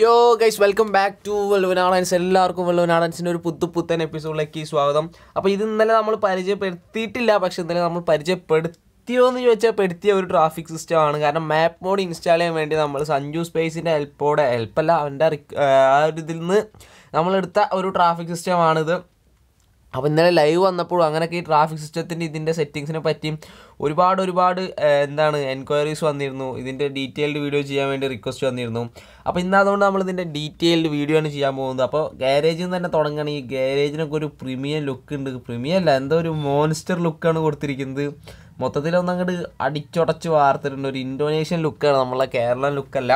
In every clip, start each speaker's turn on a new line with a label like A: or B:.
A: യോ guys welcome back to വെള്ളുവനാളൻസ് എല്ലാവർക്കും വെള്ളുവനാളൻസിൻ്റെ ഒരു പുത്തു പുത്തൻ എപ്പിസോഡിലേക്ക് സ്വാഗതം അപ്പോൾ ഇത് ഇന്നലെ നമ്മൾ പരിചയപ്പെടുത്തിയിട്ടില്ല പക്ഷെ ഇന്നലെ നമ്മൾ പരിചയപ്പെടുത്തിയോ എന്ന് ചോദിച്ചാൽ പെടുത്തിയ ഒരു ട്രാഫിക് സിസ്റ്റം ആണ് കാരണം മാപ്പ് മോഡ് ഇൻസ്റ്റാൾ ചെയ്യാൻ വേണ്ടി നമ്മൾ സഞ്ജു സ്പേസിൻ്റെ ഹെൽപ്പോടെ ഹെൽപ്പല്ല അവൻ്റെ ആ ഒരു ഇതിൽ നിന്ന് നമ്മളെടുത്ത ഒരു ട്രാഫിക് സിസ്റ്റമാണിത് അപ്പോൾ ഇന്നലെ ലൈവ് വന്നപ്പോൾ അങ്ങനെയൊക്കെ ഈ ട്രാഫിക് സിസ്റ്റത്തിൻ്റെ ഇതിൻ്റെ സെറ്റിങ്സിനെ പറ്റിയും ഒരുപാട് ഒരുപാട് എന്താണ് എൻക്വയറീസ് വന്നിരുന്നു ഇതിൻ്റെ ഡീറ്റെയിൽഡ് വീഡിയോ ചെയ്യാൻ വേണ്ടി റിക്വസ്റ്റ് വന്നിരുന്നു അപ്പോൾ ഇന്ന് അതുകൊണ്ട് നമ്മൾ ഇതിൻ്റെ ഡീറ്റെയിൽഡ് വീഡിയോ ആണ് ചെയ്യാൻ പോകുന്നത് അപ്പോൾ ഗാരേജിൽ നിന്ന് തന്നെ തുടങ്ങണം ഈ ഗാരേജിനൊക്കെ ഒരു പ്രീമിയം ലുക്ക് ഉണ്ട് പ്രീമിയർ അല്ല എന്തോ ഒരു മോൺസ്റ്റർ ലുക്കാണ് കൊടുത്തിരിക്കുന്നത് മൊത്തത്തിലൊന്നും അങ്ങോട്ട് അടിച്ചുടച്ച് വാർത്തിട്ടുണ്ട് ഒരു ഇൻഡോനേഷ്യൻ ലുക്കാണ് നമ്മളെ കേരള ലുക്കല്ല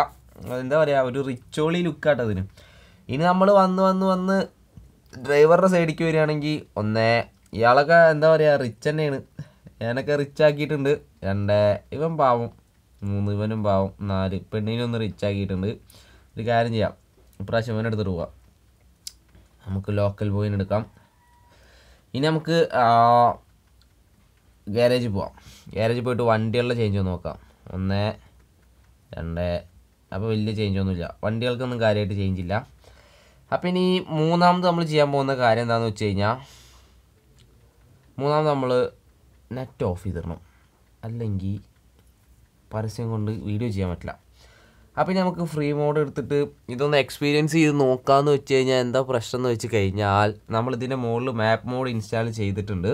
A: എന്താ പറയുക ഒരു റിച്ചോളി ലുക്കാട്ടതിന് ഇനി നമ്മൾ വന്ന് വന്ന് വന്ന് ഡ്രൈവറുടെ സൈഡിലേക്ക് വരികയാണെങ്കിൽ ഒന്നേ ഇയാളൊക്കെ എന്താ പറയുക റിച്ച് തന്നെയാണ് ഞാനൊക്കെ റിച്ച് ആക്കിയിട്ടുണ്ട് രണ്ട് ഇവൻ പാവം മൂന്ന് ഇവനും പാവം നാല് ഒന്ന് റിച്ച് ആക്കിയിട്ടുണ്ട് ഒരു കാര്യം ചെയ്യാം ഇപ്രാവശ്യം ഇവനെടുത്തിട്ട് പോവാം നമുക്ക് ലോക്കൽ ബോയിന് എടുക്കാം ഇനി നമുക്ക് ഗാരേജിൽ പോവാം ഗാരേജിൽ പോയിട്ട് വണ്ടികളുടെ ചേഞ്ച് ഒന്ന് നോക്കാം ഒന്ന് രണ്ട് അപ്പോൾ വലിയ ചേഞ്ച് ഒന്നുമില്ല വണ്ടികൾക്കൊന്നും കാര്യമായിട്ട് ചേഞ്ച് ഇല്ല അപ്പം ഇനി മൂന്നാമത് നമ്മൾ ചെയ്യാൻ പോകുന്ന കാര്യം എന്താണെന്ന് വെച്ച് കഴിഞ്ഞാൽ മൂന്നാമത് നമ്മൾ നെറ്റ് ഓഫ് ചെയ്തിടണം അല്ലെങ്കിൽ പരസ്യം കൊണ്ട് വീഡിയോ ചെയ്യാൻ പറ്റില്ല അപ്പം ഇനി നമുക്ക് ഫ്രീ മോഡ് എടുത്തിട്ട് ഇതൊന്ന് എക്സ്പീരിയൻസ് ചെയ്ത് നോക്കാമെന്ന് വെച്ച് കഴിഞ്ഞാൽ എന്താ പ്രശ്നം എന്ന് വെച്ച് കഴിഞ്ഞാൽ നമ്മളിതിൻ്റെ മുകളിൽ മാപ്പ് മോഡ് ഇൻസ്റ്റാൾ ചെയ്തിട്ടുണ്ട്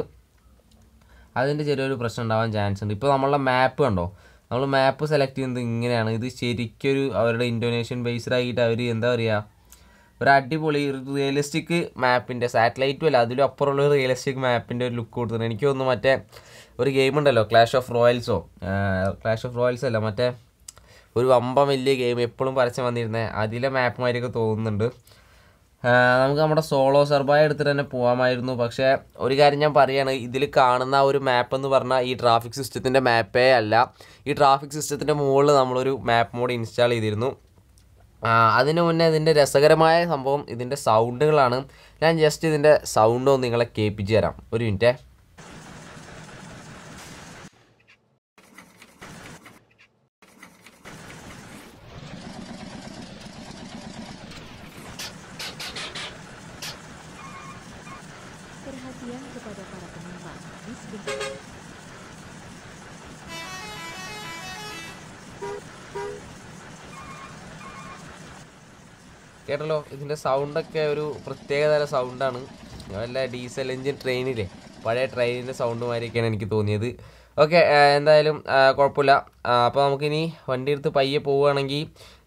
A: അതിൻ്റെ ചെറിയൊരു പ്രശ്നം ഉണ്ടാവാൻ ചാൻസ് ഉണ്ട് ഇപ്പോൾ നമ്മളുടെ മാപ്പ് കണ്ടോ നമ്മൾ മാപ്പ് സെലക്ട് ചെയ്യുന്നത് ഇങ്ങനെയാണ് ഇത് ശരിക്കൊരു അവരുടെ ഇൻഡോനേഷ്യൻ ബേസ്ഡ് ആയിട്ട് അവർ എന്താ പറയുക ഒരു അടിപൊളി റിയലിസ്റ്റിക് മാപ്പിൻ്റെ സാറ്റലൈറ്റും അല്ല അതിലും അപ്പുറമുള്ള റിയലിസ്റ്റിക് മാപ്പിൻ്റെ ഒരു ലുക്ക് കൊടുത്തിട്ടുണ്ട് എനിക്ക് തോന്നുന്നു മറ്റേ ഒരു ഗെയിം ഉണ്ടല്ലോ ക്ലാഷ് ഓഫ് റോയൽസോ ക്ലാഷ് ഓഫ് റോയൽസ് അല്ല മറ്റേ ഒരു വമ്പം വലിയ ഗെയിം എപ്പോഴും പരസ്യം വന്നിരുന്നത് അതിലെ മാപ്പ്മാരൊക്കെ തോന്നുന്നുണ്ട് നമുക്ക് നമ്മുടെ സോളോ സർബായ എടുത്തിട്ട് തന്നെ പോകാമായിരുന്നു പക്ഷേ ഒരു കാര്യം ഞാൻ പറയുകയാണ് ഇതിൽ കാണുന്ന ഒരു മാപ്പ് എന്ന് പറഞ്ഞാൽ ഈ ട്രാഫിക് സിസ്റ്റത്തിൻ്റെ മാപ്പേ അല്ല ഈ ട്രാഫിക് സിസ്റ്റത്തിൻ്റെ മുകളിൽ നമ്മളൊരു മാപ്പ് മോഡ് ഇൻസ്റ്റാൾ ചെയ്തിരുന്നു അതിനു മുന്നേ ഇതിൻ്റെ രസകരമായ സംഭവം ഇതിൻ്റെ സൗണ്ടുകളാണ് ഞാൻ ജസ്റ്റ് ഇതിൻ്റെ സൗണ്ട് ഒന്ന് നിങ്ങളെ കേൾപ്പിച്ച് തരാം ഒരു മിനിറ്റ് കേട്ടല്ലോ ഇതിൻ്റെ സൗണ്ടൊക്കെ ഒരു പ്രത്യേകതര സൗണ്ടാണ് നല്ല ഡീസൽ എഞ്ചിൻ ട്രെയിനിലെ പഴയ ട്രെയിനിൻ്റെ മാതിരിയൊക്കെയാണ് എനിക്ക് തോന്നിയത് ഓക്കെ എന്തായാലും കുഴപ്പമില്ല അപ്പോൾ നമുക്കിനി വണ്ടി എടുത്ത് പയ്യെ പോവുകയാണെങ്കിൽ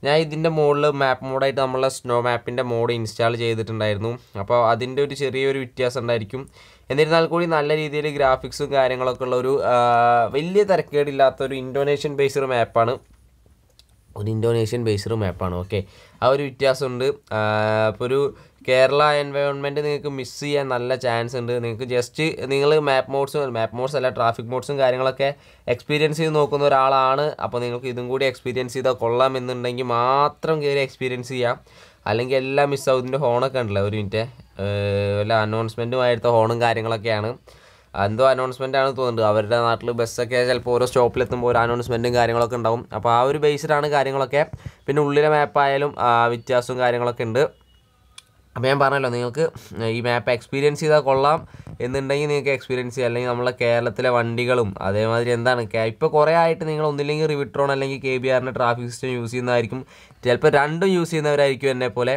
A: ഞാൻ ഇതിൻ്റെ മുകളിൽ മാപ്പ് മോഡായിട്ട് നമ്മളെ സ്നോ മാപ്പിൻ്റെ മോഡ് ഇൻസ്റ്റാൾ ചെയ്തിട്ടുണ്ടായിരുന്നു അപ്പോൾ അതിൻ്റെ ഒരു ചെറിയൊരു വ്യത്യാസം ഉണ്ടായിരിക്കും എന്നിരുന്നാൽ കൂടി നല്ല രീതിയിൽ ഗ്രാഫിക്സും കാര്യങ്ങളൊക്കെ ഉള്ള ഒരു വലിയ തിരക്കേടില്ലാത്തൊരു ഇൻഡോനേഷ്യൻ ബേസ്ഡ് മാപ്പാണ് ഒരു ഇൻഡോനേഷ്യൻ ബേസ്ഡ് മാപ്പാണ് ഓക്കെ ആ ഒരു വ്യത്യാസമുണ്ട് അപ്പോൾ ഒരു കേരള എൻവയോൺമെൻറ്റ് നിങ്ങൾക്ക് മിസ് ചെയ്യാൻ നല്ല ചാൻസ് ഉണ്ട് നിങ്ങൾക്ക് ജസ്റ്റ് നിങ്ങൾ മാപ്പ് മോഡ്സും മാപ്പ് മോഡ്സ് അല്ല ട്രാഫിക് മോഡ്സും കാര്യങ്ങളൊക്കെ എക്സ്പീരിയൻസ് ചെയ്ത് നോക്കുന്ന ഒരാളാണ് അപ്പോൾ നിങ്ങൾക്ക് ഇതും കൂടി എക്സ്പീരിയൻസ് ചെയ്താൽ കൊള്ളാം എന്നുണ്ടെങ്കിൽ മാത്രം കയറി എക്സ്പീരിയൻസ് ചെയ്യാം അല്ലെങ്കിൽ എല്ലാം മിസ്സാവും ഇതിൻ്റെ ഹോണൊക്കെ ഉണ്ടല്ലോ ഒരു മിനിറ്റ് വല്ല അനൗൺസ്മെൻറ്റുമായിട്ട് ഹോണും കാര്യങ്ങളൊക്കെയാണ് എന്തോ അനൗൺസ്മെൻ്റ് ആണ് തോന്നുന്നത് അവരുടെ നാട്ടിൽ ബസ്സൊക്കെ ചിലപ്പോൾ ഓരോ സ്റ്റോപ്പിലെത്തുമ്പോൾ ഓരോ അനൗൺസ്മെൻറ്റും കാര്യങ്ങളൊക്കെ ഉണ്ടാവും അപ്പോൾ ആ ഒരു ബേസിലാണ് കാര്യങ്ങളൊക്കെ പിന്നെ ഉള്ളിലെ മാപ്പായാലും വ്യത്യാസവും കാര്യങ്ങളൊക്കെ ഉണ്ട് അപ്പോൾ ഞാൻ പറഞ്ഞല്ലോ നിങ്ങൾക്ക് ഈ മാപ്പ് എക്സ്പീരിയൻസ് ചെയ്താൽ കൊള്ളാം എന്നുണ്ടെങ്കിൽ നിങ്ങൾക്ക് എക്സ്പീരിയൻസ് ചെയ്യാം അല്ലെങ്കിൽ നമ്മളെ കേരളത്തിലെ വണ്ടികളും അതേമാതിരി എന്താണ് ഇപ്പോൾ കുറേ ആയിട്ട് നിങ്ങൾ ഒന്നില്ലെങ്കിൽ റിവിട്രോൺ അല്ലെങ്കിൽ കെ ബി ആറിൻ്റെ ട്രാഫിക് സിസ്റ്റം യൂസ് ചെയ്യുന്നതായിരിക്കും ചിലപ്പോൾ രണ്ടും യൂസ് ചെയ്യുന്നവരായിരിക്കും എന്നെ പോലെ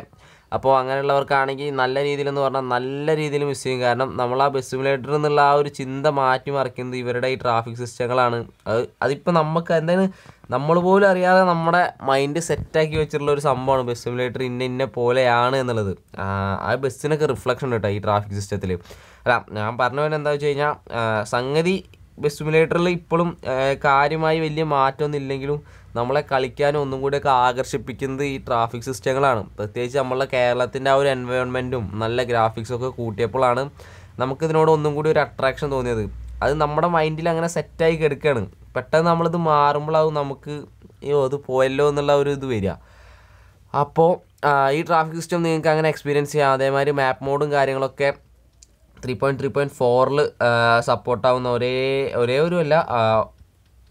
A: അപ്പോൾ അങ്ങനെയുള്ളവർക്കാണെങ്കിൽ നല്ല രീതിയിലെന്ന് പറഞ്ഞാൽ നല്ല രീതിയിൽ മിസ് ചെയ്യും കാരണം നമ്മൾ ആ ബസ് സിമുലേറ്റർ എന്നുള്ള ആ ഒരു ചിന്ത മാറ്റി മറിക്കുന്നത് ഇവരുടെ ഈ ട്രാഫിക് സിസ്റ്റങ്ങളാണ് അത് അതിപ്പോൾ നമുക്ക് എന്താണ് നമ്മൾ പോലും അറിയാതെ നമ്മുടെ മൈൻഡ് സെറ്റാക്കി വെച്ചിട്ടുള്ള ഒരു സംഭവമാണ് ബസ് സിമുലേറ്റർ ഇന്ന ഇന്ന പോലെയാണ് എന്നുള്ളത് ആ ബസ്സിനൊക്കെ റിഫ്ലക്ഷൻ കേട്ടോ ഈ ട്രാഫിക് സിസ്റ്റത്തിൽ അല്ല ഞാൻ പറഞ്ഞു പോലെ എന്താ വെച്ച് കഴിഞ്ഞാൽ സംഗതി സിമുലേറ്ററിൽ ഇപ്പോഴും കാര്യമായി വലിയ മാറ്റമൊന്നും ഇല്ലെങ്കിലും നമ്മളെ കളിക്കാനും ഒന്നും ഒക്കെ ആകർഷിപ്പിക്കുന്നത് ഈ ട്രാഫിക് സിസ്റ്റങ്ങളാണ് പ്രത്യേകിച്ച് നമ്മളെ കേരളത്തിൻ്റെ ആ ഒരു എൻവയോൺമെൻറ്റും നല്ല ഒക്കെ കൂട്ടിയപ്പോഴാണ് നമുക്കിതിനോട് ഒന്നും കൂടി ഒരു അട്രാക്ഷൻ തോന്നിയത് അത് നമ്മുടെ മൈൻഡിൽ അങ്ങനെ സെറ്റായി കിടക്കുകയാണ് പെട്ടെന്ന് നമ്മളിത് മാറുമ്പോഴാവും നമുക്ക് അയ്യോ അത് പോയല്ലോ എന്നുള്ള ഒരു ഇത് വരിക അപ്പോൾ ഈ ട്രാഫിക് സിസ്റ്റം നിങ്ങൾക്ക് അങ്ങനെ എക്സ്പീരിയൻസ് ചെയ്യാം അതേമാതിരി മാപ്പ് മോഡും കാര്യങ്ങളൊക്കെ ത്രീ പോയിൻറ്റ് ത്രീ പോയിൻറ്റ് ഫോറിൽ സപ്പോർട്ടാവുന്ന ഒരേ ഒരേ ഒരു അല്ല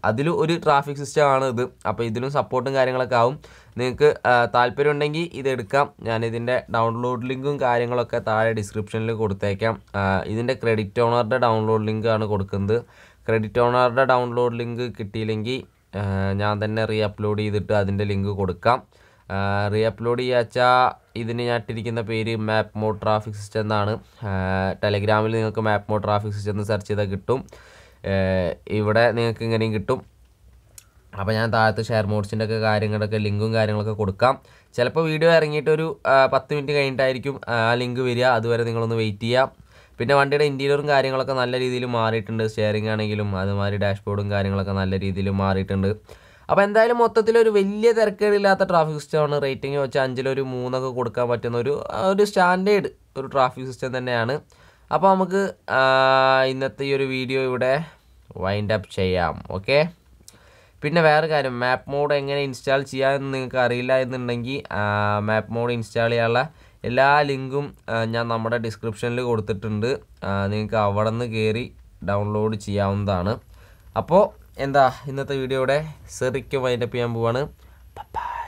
A: അതിലും ഒരു ട്രാഫിക് സിസ്റ്റം ആണ് ഇത് അപ്പോൾ ഇതിലും സപ്പോർട്ടും കാര്യങ്ങളൊക്കെ ആവും നിങ്ങൾക്ക് താല്പര്യമുണ്ടെങ്കിൽ ഇതെടുക്കാം ഞാനിതിൻ്റെ ഡൗൺലോഡ് ലിങ്കും കാര്യങ്ങളൊക്കെ താഴെ ഡിസ്ക്രിപ്ഷനിൽ കൊടുത്തേക്കാം ഇതിൻ്റെ ക്രെഡിറ്റ് ഓണറുടെ ഡൗൺലോഡ് ലിങ്ക് ആണ് കൊടുക്കുന്നത് ക്രെഡിറ്റ് ഓണറുടെ ഡൗൺലോഡ് ലിങ്ക് കിട്ടിയില്ലെങ്കിൽ ഞാൻ തന്നെ റീ അപ്ലോഡ് ചെയ്തിട്ട് അതിൻ്റെ ലിങ്ക് കൊടുക്കാം റീ അപ്ലോഡ് ചെയ്യാച്ചാ ഇതിന് ഞാൻ ഇട്ടിരിക്കുന്ന പേര് മാപ്പ് മോ ട്രാഫിക് സിസ്റ്റം എന്നാണ് ടെലഗ്രാമിൽ നിങ്ങൾക്ക് മാപ്പ് മോ ട്രാഫിക് സിസ്റ്റം എന്ന് സെർച്ച് ചെയ്താൽ കിട്ടും ഇവിടെ നിങ്ങൾക്ക് ഇങ്ങനെയും കിട്ടും അപ്പോൾ ഞാൻ താഴത്ത് ഷെയർ മോഡ്സിൻ്റെ ഒക്കെ കാര്യങ്ങളൊക്കെ ലിങ്കും കാര്യങ്ങളൊക്കെ കൊടുക്കാം ചിലപ്പോൾ വീഡിയോ ഇറങ്ങിയിട്ട് ഒരു പത്ത് മിനിറ്റ് കഴിഞ്ഞിട്ടായിരിക്കും ആ ലിങ്ക് വരിക അതുവരെ നിങ്ങളൊന്ന് വെയിറ്റ് ചെയ്യാം പിന്നെ വണ്ടിയുടെ ഇൻറ്റീരിയറും കാര്യങ്ങളൊക്കെ നല്ല രീതിയിൽ മാറിയിട്ടുണ്ട് സ്റ്റിയറിംഗ് ആണെങ്കിലും അതുമാതിരി ഡാഷ്ബോർഡും കാര്യങ്ങളൊക്കെ നല്ല രീതിയിൽ മാറിയിട്ടുണ്ട് അപ്പോൾ എന്തായാലും മൊത്തത്തിൽ ഒരു വലിയ തിരക്കേടില്ലാത്ത ട്രാഫിക് സിസ്റ്റമാണ് റേറ്റിംഗ് വെച്ച് അഞ്ചിലൊരു മൂന്നൊക്കെ കൊടുക്കാൻ പറ്റുന്ന ഒരു ഒരു സ്റ്റാൻഡേർഡ് ഒരു ട്രാഫിക് സിസ്റ്റം തന്നെയാണ് അപ്പോൾ നമുക്ക് ഇന്നത്തെ ഈ ഒരു വീഡിയോ ഇവിടെ വൈൻഡ് അപ്പ് ചെയ്യാം ഓക്കെ പിന്നെ വേറെ കാര്യം മാപ്പ് മോഡ് എങ്ങനെ ഇൻസ്റ്റാൾ ചെയ്യാമെന്ന് നിങ്ങൾക്ക് അറിയില്ല എന്നുണ്ടെങ്കിൽ മാപ്പ് മോഡ് ഇൻസ്റ്റാൾ ചെയ്യാനുള്ള എല്ലാ ലിങ്കും ഞാൻ നമ്മുടെ ഡിസ്ക്രിപ്ഷനിൽ കൊടുത്തിട്ടുണ്ട് നിങ്ങൾക്ക് അവിടെ നിന്ന് കയറി ഡൗൺലോഡ് ചെയ്യാവുന്നതാണ് അപ്പോൾ എന്താ ഇന്നത്തെ വീഡിയോയുടെ സെറിക്കും വൈൻഡപ്പ് ചെയ്യാൻ പോവാണ് ബൈ